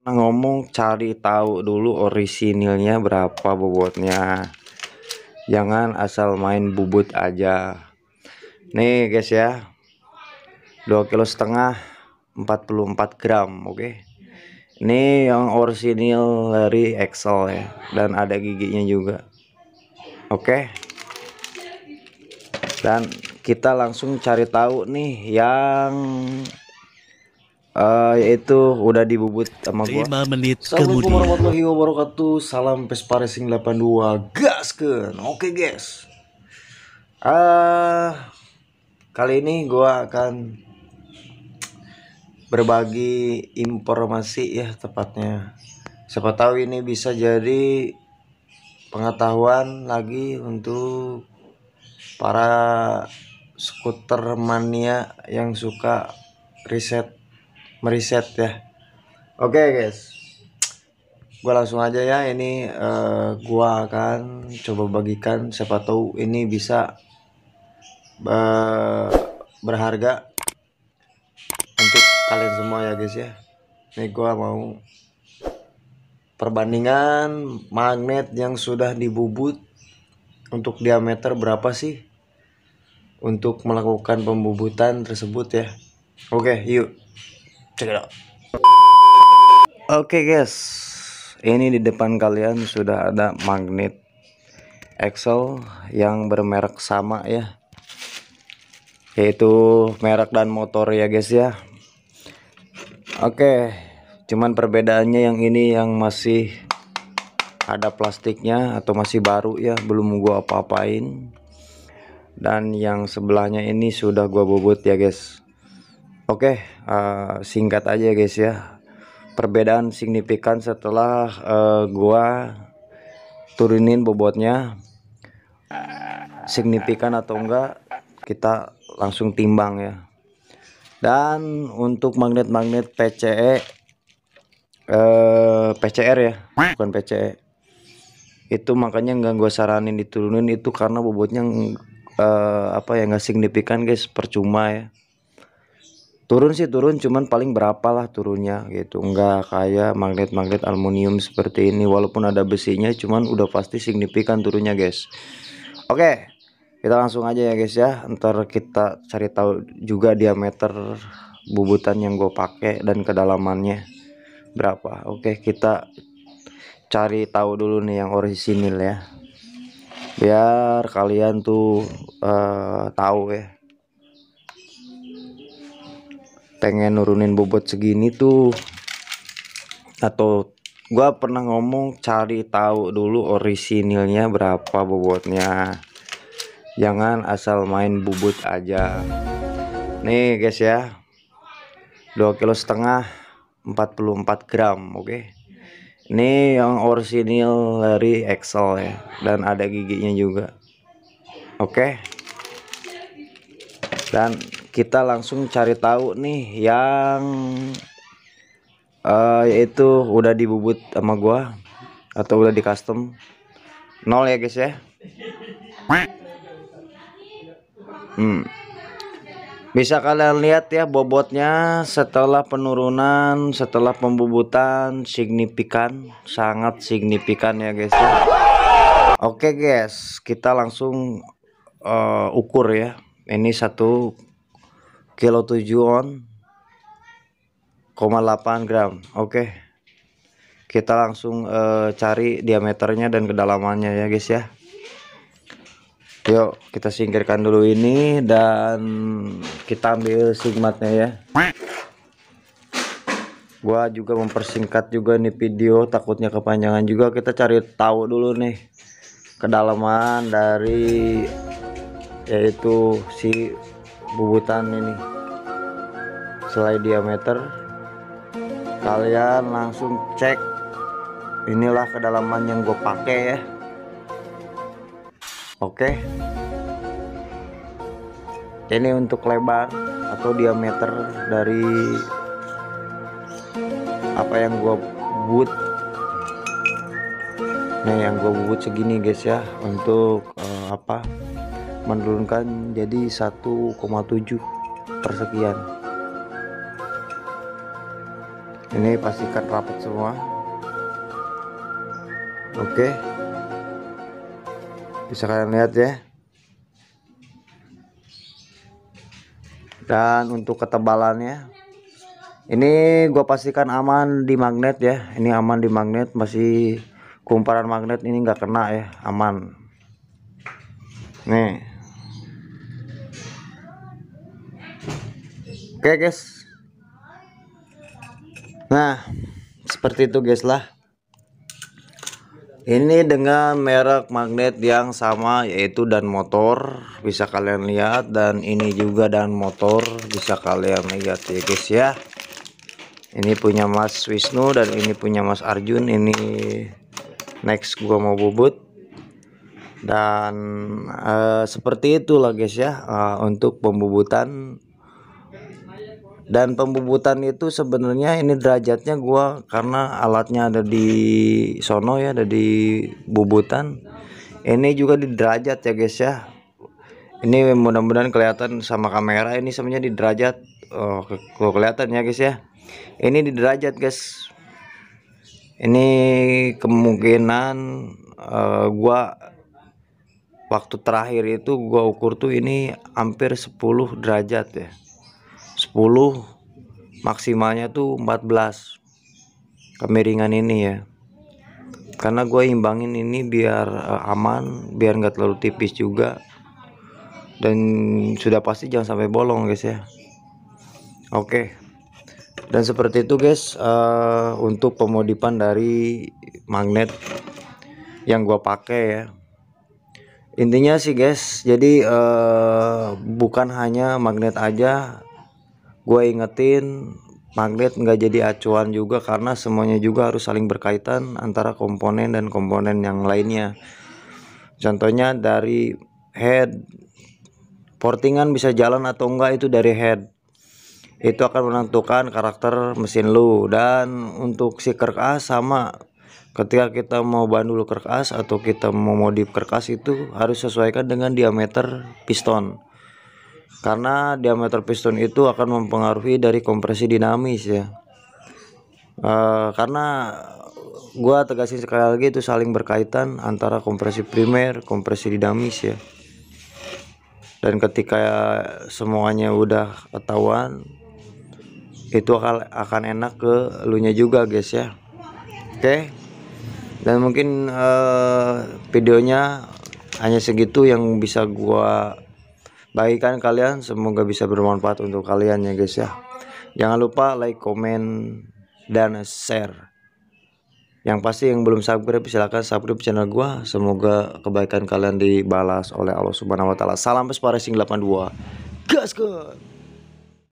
Nah, ngomong cari tahu dulu orisinilnya berapa bobotnya jangan asal main bubut aja nih guys ya 2 kilo setengah 44 gram oke okay? ini yang orisinil dari Excel ya dan ada giginya juga oke okay? dan kita langsung cari tahu nih yang Uh, yaitu udah dibubut sama gua. 5 menit Assalamualaikum warahmatullahi wabarakatuh. Salam Vespa Racing 82. Gas Oke, okay, guys. Ah, uh, kali ini gua akan berbagi informasi ya tepatnya. Siapa tahu ini bisa jadi pengetahuan lagi untuk para skuter mania yang suka riset meriset ya oke okay, guys gue langsung aja ya ini uh, eh, gue akan coba bagikan siapa tahu ini bisa uh, berharga untuk kalian semua ya guys ya ini gua mau perbandingan magnet yang sudah dibubut untuk diameter berapa sih untuk melakukan pembubutan tersebut ya oke okay, yuk check it out oke okay, guys ini di depan kalian sudah ada magnet Excel yang bermerek sama ya yaitu merek dan motor ya guys ya oke okay, cuman perbedaannya yang ini yang masih ada plastiknya atau masih baru ya belum gua apa-apain dan yang sebelahnya ini sudah gua bobot ya guys Oke, uh, singkat aja guys ya. Perbedaan signifikan setelah uh, gua turunin bobotnya signifikan atau enggak kita langsung timbang ya. Dan untuk magnet-magnet PCE uh, eh, PCR ya, bukan PCE. Itu makanya enggak gua saranin diturunin itu karena bobotnya uh, apa ya nggak signifikan guys, percuma ya turun sih turun cuman paling berapa lah turunnya gitu nggak kayak magnet-magnet aluminium seperti ini walaupun ada besinya cuman udah pasti signifikan turunnya guys oke kita langsung aja ya guys ya ntar kita cari tahu juga diameter bubutan yang gue pakai dan kedalamannya berapa oke kita cari tahu dulu nih yang orisinil ya biar kalian tuh uh, tahu ya pengen nurunin bobot segini tuh atau gua pernah ngomong cari tahu dulu orisinilnya berapa bobotnya jangan asal main bubut aja nih guys ya 2 kilo setengah 44 gram oke okay? ini yang orisinil dari Excel ya dan ada giginya juga oke okay? dan kita langsung cari tahu nih yang uh, yaitu udah dibubut sama gua atau udah di custom nol ya guys ya hmm. bisa kalian lihat ya bobotnya setelah penurunan setelah pembubutan signifikan sangat signifikan ya guys ya oke guys kita langsung uh, ukur ya ini satu kilo koma 0,8 gram oke kita langsung uh, cari diameternya dan kedalamannya ya guys ya yuk kita singkirkan dulu ini dan kita ambil sigmatnya ya gua juga mempersingkat juga nih video takutnya kepanjangan juga kita cari tahu dulu nih kedalaman dari yaitu si bubutan ini selai diameter kalian langsung cek inilah kedalaman yang gue pakai ya oke ini untuk lebar atau diameter dari apa yang gue buat nah yang gue buat segini guys ya untuk uh, apa menurunkan jadi 1,7 persekian ini pastikan rapat semua oke bisa kalian lihat ya dan untuk ketebalannya ini gue pastikan aman di magnet ya ini aman di magnet masih kumparan magnet ini nggak kena ya aman nih Oke okay, guys. Nah, seperti itu guys lah. Ini dengan merek magnet yang sama yaitu dan motor bisa kalian lihat dan ini juga dan motor bisa kalian lihat ya guys ya. Ini punya Mas Wisnu dan ini punya Mas Arjun. Ini next gua mau bubut dan uh, seperti itulah guys ya uh, untuk pembubutan dan pembubutan itu sebenarnya ini derajatnya gua karena alatnya ada di sono ya ada di bubutan ini juga di derajat ya guys ya ini mudah-mudahan kelihatan sama kamera ini sebenarnya di derajat oh, ke kelihatan ya guys ya ini di derajat guys ini kemungkinan uh, gua waktu terakhir itu gua ukur tuh ini hampir 10 derajat ya 10 maksimalnya tuh 14 kemiringan ini ya karena gue imbangin ini biar eh, aman biar nggak terlalu tipis juga dan sudah pasti jangan sampai bolong guys ya oke dan seperti itu guys uh, untuk pemodipan dari magnet yang gue pakai ya intinya sih guys jadi uh, bukan hanya magnet aja gue ingetin magnet nggak jadi acuan juga karena semuanya juga harus saling berkaitan antara komponen dan komponen yang lainnya contohnya dari head portingan bisa jalan atau enggak itu dari head itu akan menentukan karakter mesin lu dan untuk si kerkas sama ketika kita mau bahan dulu kerkas atau kita mau modif kerkas itu harus sesuaikan dengan diameter piston karena diameter piston itu akan mempengaruhi dari kompresi dinamis ya uh, karena gua tegasin sekali lagi itu saling berkaitan antara kompresi primer kompresi dinamis ya dan ketika semuanya udah ketahuan itu akan akan enak ke lunya juga guys ya oke okay? dan mungkin uh, videonya hanya segitu yang bisa gua bagikan kalian semoga bisa bermanfaat untuk kalian ya guys ya jangan lupa like comment dan share yang pasti yang belum subscribe silahkan subscribe channel gua semoga kebaikan kalian dibalas oleh Allah subhanahu wa ta'ala salam racing 82 gas